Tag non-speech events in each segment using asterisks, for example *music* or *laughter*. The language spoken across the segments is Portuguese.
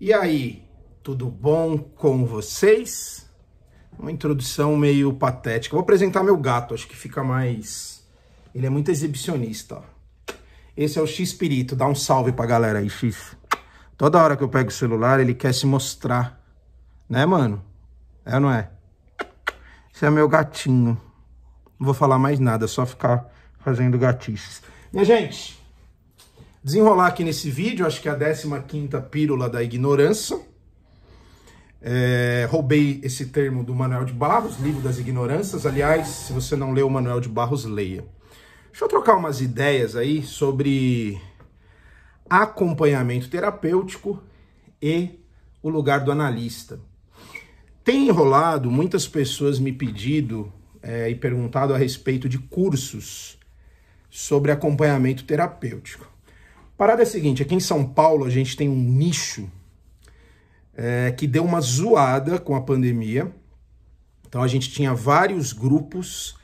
E aí, tudo bom com vocês? Uma introdução meio patética. Vou apresentar meu gato, acho que fica mais. Ele é muito exibicionista. Esse é o X Espírito. Dá um salve pra galera aí, X. Toda hora que eu pego o celular, ele quer se mostrar. Né, mano? É ou não é? Esse é meu gatinho. Não vou falar mais nada, é só ficar fazendo gatices. Minha gente, desenrolar aqui nesse vídeo, acho que é a 15ª Pílula da Ignorância. É, roubei esse termo do Manuel de Barros, Livro das Ignorâncias. Aliás, se você não leu o Manuel de Barros, leia. Deixa eu trocar umas ideias aí sobre acompanhamento terapêutico e o lugar do analista. Tem enrolado muitas pessoas me pedido é, e perguntado a respeito de cursos sobre acompanhamento terapêutico. Parada é a seguinte, aqui em São Paulo a gente tem um nicho é, que deu uma zoada com a pandemia. Então a gente tinha vários grupos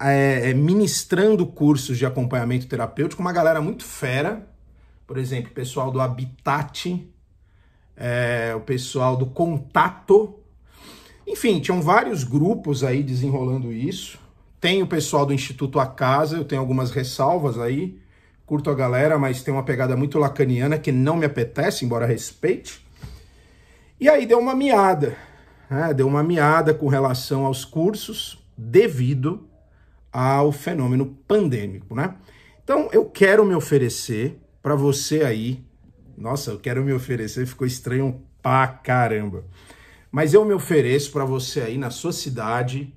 é, é ministrando cursos de acompanhamento terapêutico, uma galera muito fera, por exemplo, o pessoal do Habitat, é, o pessoal do Contato, enfim, tinham vários grupos aí desenrolando isso. Tem o pessoal do Instituto A Casa, eu tenho algumas ressalvas aí, curto a galera, mas tem uma pegada muito lacaniana que não me apetece, embora respeite. E aí deu uma miada, né? deu uma miada com relação aos cursos devido ao fenômeno pandêmico, né? Então eu quero me oferecer para você aí. Nossa, eu quero me oferecer, ficou estranho pra caramba. Mas eu me ofereço para você aí na sua cidade,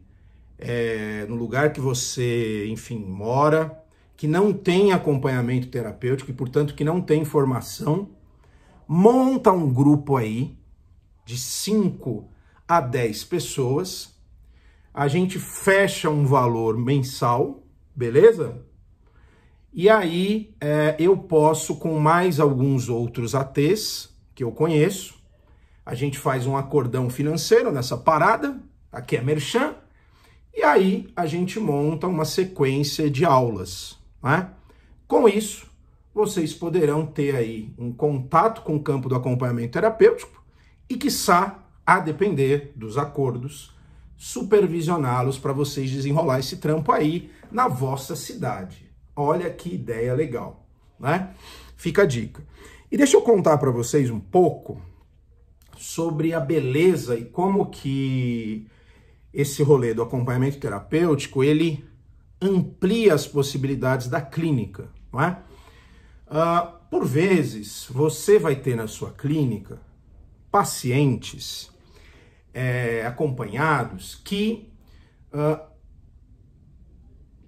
é, no lugar que você, enfim, mora, que não tem acompanhamento terapêutico e, portanto, que não tem formação, monta um grupo aí de 5 a 10 pessoas, a gente fecha um valor mensal, beleza? E aí é, eu posso, com mais alguns outros ATs que eu conheço, a gente faz um acordão financeiro nessa parada, aqui é merchan, e aí a gente monta uma sequência de aulas. Né? Com isso, vocês poderão ter aí um contato com o campo do acompanhamento terapêutico e, quiçá, a depender dos acordos, supervisioná-los para vocês desenrolar esse trampo aí na vossa cidade. Olha que ideia legal, né? Fica a dica. E deixa eu contar para vocês um pouco sobre a beleza e como que esse rolê do acompanhamento terapêutico, ele amplia as possibilidades da clínica, não é? Ah, por vezes, você vai ter na sua clínica pacientes é, acompanhados que ah,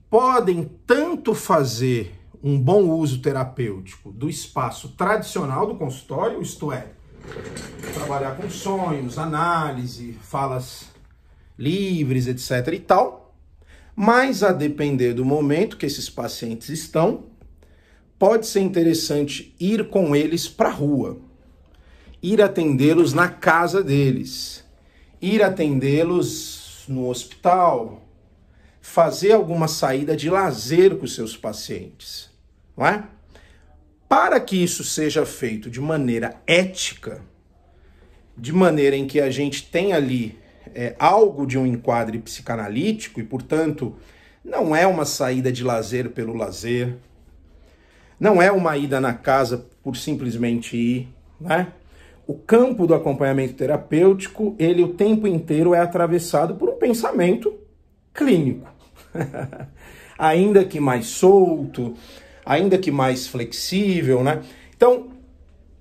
podem tanto fazer um bom uso terapêutico do espaço tradicional do consultório, isto é, trabalhar com sonhos, análise, falas livres, etc. e tal, mas a depender do momento que esses pacientes estão, pode ser interessante ir com eles para a rua, ir atendê-los na casa deles, ir atendê-los no hospital, fazer alguma saída de lazer com seus pacientes, não é? Para que isso seja feito de maneira ética, de maneira em que a gente tenha ali é, algo de um enquadre psicanalítico e, portanto, não é uma saída de lazer pelo lazer, não é uma ida na casa por simplesmente ir, né? O campo do acompanhamento terapêutico, ele o tempo inteiro é atravessado por um pensamento clínico. *laughs* ainda que mais solto, ainda que mais flexível, né? Então,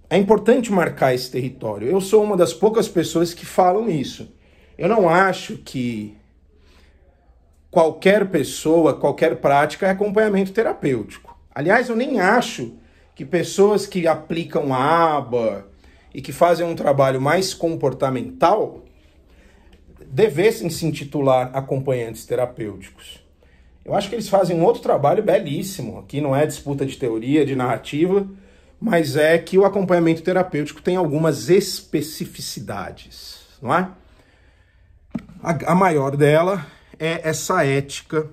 é importante marcar esse território. Eu sou uma das poucas pessoas que falam isso. Eu não acho que qualquer pessoa, qualquer prática é acompanhamento terapêutico. Aliás, eu nem acho que pessoas que aplicam a aba e que fazem um trabalho mais comportamental devessem se intitular acompanhantes terapêuticos. Eu acho que eles fazem um outro trabalho belíssimo. Aqui não é disputa de teoria, de narrativa, mas é que o acompanhamento terapêutico tem algumas especificidades, não é? A, a maior dela é essa ética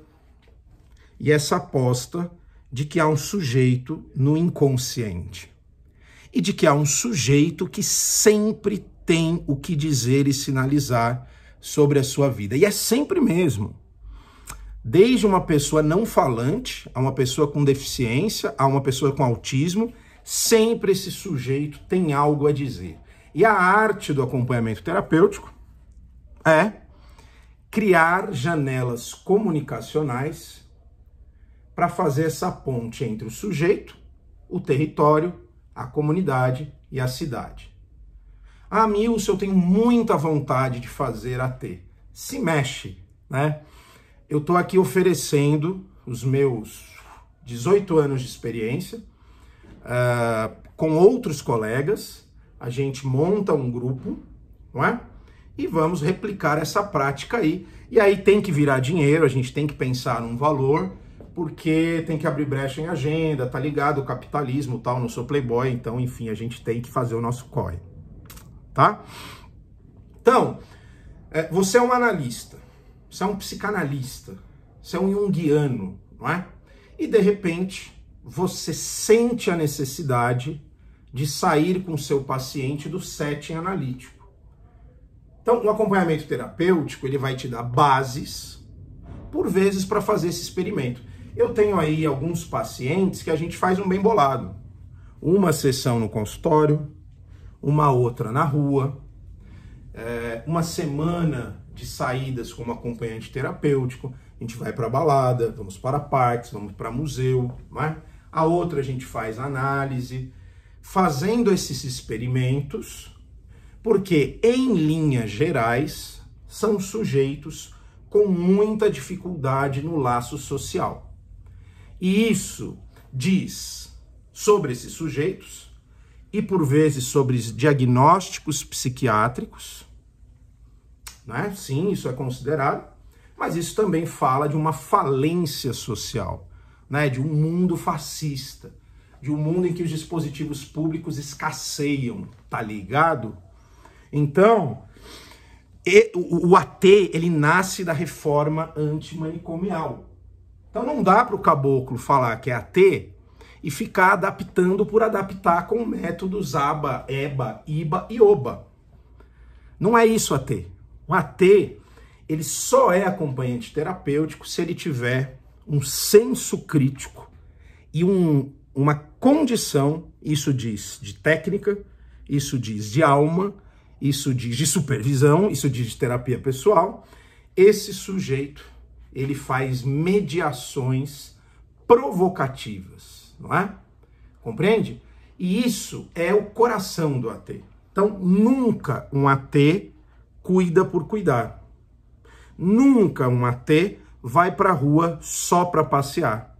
e essa aposta de que há um sujeito no inconsciente e de que há um sujeito que sempre tem o que dizer e sinalizar sobre a sua vida. E é sempre mesmo. Desde uma pessoa não falante, a uma pessoa com deficiência, a uma pessoa com autismo, sempre esse sujeito tem algo a dizer. E a arte do acompanhamento terapêutico é criar janelas comunicacionais para fazer essa ponte entre o sujeito, o território, a comunidade e a cidade. Ah, Milson, eu tenho muita vontade de fazer AT. Se mexe, né? Eu estou aqui oferecendo os meus 18 anos de experiência uh, com outros colegas. A gente monta um grupo, não é? e vamos replicar essa prática aí. E aí tem que virar dinheiro, a gente tem que pensar num valor, porque tem que abrir brecha em agenda, tá ligado? O capitalismo tal, não sou playboy, então, enfim, a gente tem que fazer o nosso corre, tá? Então, é, você é um analista, você é um psicanalista, você é um junguiano, não é? E de repente você sente a necessidade de sair com seu paciente do setting analítico. Então, o acompanhamento terapêutico ele vai te dar bases, por vezes, para fazer esse experimento. Eu tenho aí alguns pacientes que a gente faz um bem bolado. Uma sessão no consultório, uma outra na rua, é, uma semana de saídas como acompanhante terapêutico. A gente vai para balada, vamos para parques, vamos para museu, né? A outra a gente faz análise, fazendo esses experimentos porque, em linhas gerais, são sujeitos com muita dificuldade no laço social. E isso diz sobre esses sujeitos e, por vezes, sobre diagnósticos psiquiátricos. Né? Sim, isso é considerado, mas isso também fala de uma falência social, né? de um mundo fascista, de um mundo em que os dispositivos públicos escasseiam, tá ligado? Então, o AT, ele nasce da reforma antimanicomial. Então não dá para o caboclo falar que é AT e ficar adaptando por adaptar com métodos ABA, EBA, IBA e OBA. Não é isso AT. O AT, ele só é acompanhante terapêutico se ele tiver um senso crítico e um, uma condição, isso diz de técnica, isso diz de alma, isso diz de supervisão, isso diz de terapia pessoal. Esse sujeito, ele faz mediações provocativas, não é? Compreende? E isso é o coração do AT. Então, nunca um AT cuida por cuidar. Nunca um AT vai para a rua só para passear.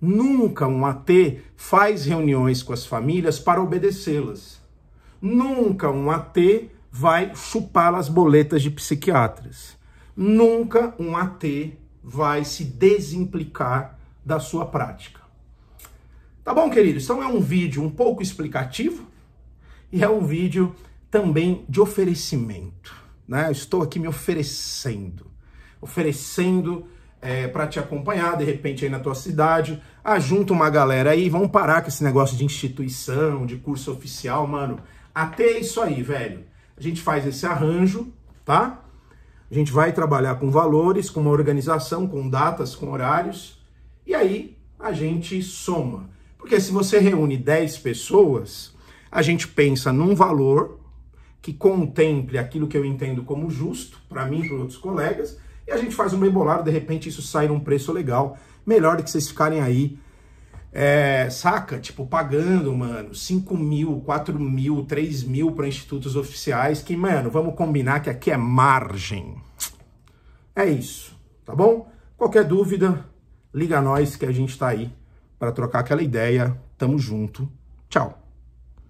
Nunca um AT faz reuniões com as famílias para obedecê-las. Nunca um AT vai chupar as boletas de psiquiatras. Nunca um AT vai se desimplicar da sua prática. Tá bom, queridos? Então é um vídeo um pouco explicativo e é um vídeo também de oferecimento. Né? Eu estou aqui me oferecendo, oferecendo é, para te acompanhar, de repente aí na tua cidade, ah, junta uma galera aí, vamos parar com esse negócio de instituição, de curso oficial, mano. Até isso aí, velho a gente faz esse arranjo, tá? A gente vai trabalhar com valores, com uma organização, com datas, com horários, e aí a gente soma. Porque se você reúne 10 pessoas, a gente pensa num valor que contemple aquilo que eu entendo como justo, para mim e para outros colegas, e a gente faz um bem de repente isso sai num preço legal, melhor do que vocês ficarem aí é, saca? Tipo, pagando, mano, 5 mil, 4 mil, 3 mil para institutos oficiais, que, mano, vamos combinar que aqui é margem. É isso, tá bom? Qualquer dúvida, liga nós que a gente tá aí para trocar aquela ideia. Tamo junto. Tchau.